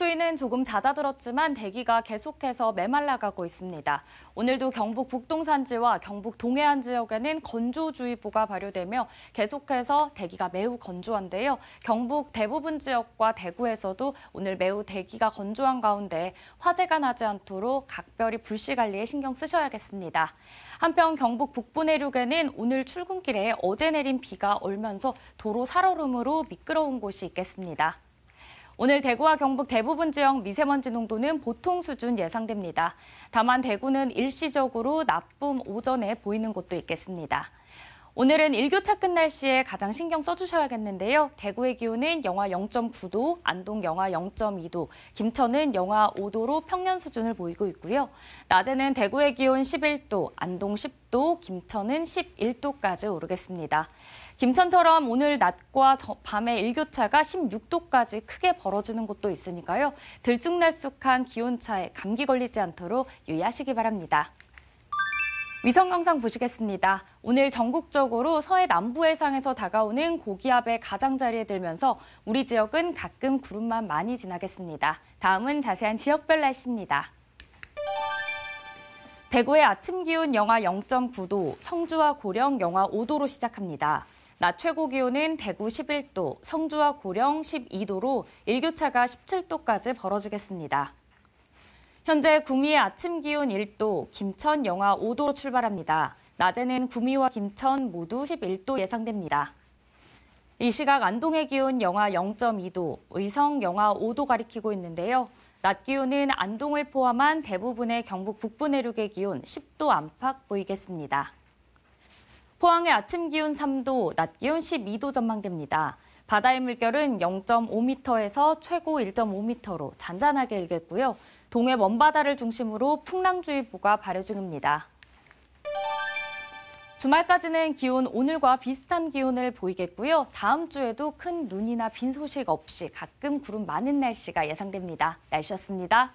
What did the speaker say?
추위는 조금 잦아들었지만 대기가 계속해서 메말라가고 있습니다. 오늘도 경북 북동산지와 경북 동해안 지역에는 건조주의보가 발효되며 계속해서 대기가 매우 건조한데요. 경북 대부분 지역과 대구에서도 오늘 매우 대기가 건조한 가운데 화재가 나지 않도록 각별히 불씨 관리에 신경 쓰셔야겠습니다. 한편 경북 북부 내륙에는 오늘 출근길에 어제 내린 비가 얼면서 도로 살얼음으로 미끄러운 곳이 있겠습니다. 오늘 대구와 경북 대부분 지역 미세먼지 농도는 보통 수준 예상됩니다. 다만 대구는 일시적으로 나쁨 오전에 보이는 곳도 있겠습니다. 오늘은 일교차 끝 날씨에 가장 신경 써주셔야겠는데요. 대구의 기온은 영하 0.9도, 안동 영하 0.2도, 김천은 영하 5도로 평년 수준을 보이고 있고요. 낮에는 대구의 기온 11도, 안동 10도, 김천은 11도까지 오르겠습니다. 김천처럼 오늘 낮과 밤의 일교차가 16도까지 크게 벌어지는 곳도 있으니까요. 들쑥날쑥한 기온차에 감기 걸리지 않도록 유의하시기 바랍니다. 위성 영상 보시겠습니다. 오늘 전국적으로 서해 남부 해상에서 다가오는 고기압의 가장자리에 들면서 우리 지역은 가끔 구름만 많이 지나겠습니다. 다음은 자세한 지역별 날씨입니다. 대구의 아침 기온 영하 0.9도, 성주와 고령 영하 5도로 시작합니다. 낮 최고 기온은 대구 11도, 성주와 고령 12도로 일교차가 17도까지 벌어지겠습니다. 현재 구미의 아침 기온 1도, 김천 영하 5도로 출발합니다. 낮에는 구미와 김천 모두 11도 예상됩니다. 이 시각 안동의 기온 영하 0.2도, 의성 영하 5도 가리키고 있는데요. 낮 기온은 안동을 포함한 대부분의 경북 북부 내륙의 기온 10도 안팎 보이겠습니다. 포항의 아침 기온 3도, 낮 기온 12도 전망됩니다. 바다의 물결은 0.5m에서 최고 1.5m로 잔잔하게 일겠고요. 동해 먼바다를 중심으로 풍랑주의보가 발효 중입니다. 주말까지는 기온 오늘과 비슷한 기온을 보이겠고요. 다음 주에도 큰 눈이나 빈 소식 없이 가끔 구름 많은 날씨가 예상됩니다. 날씨였습니다.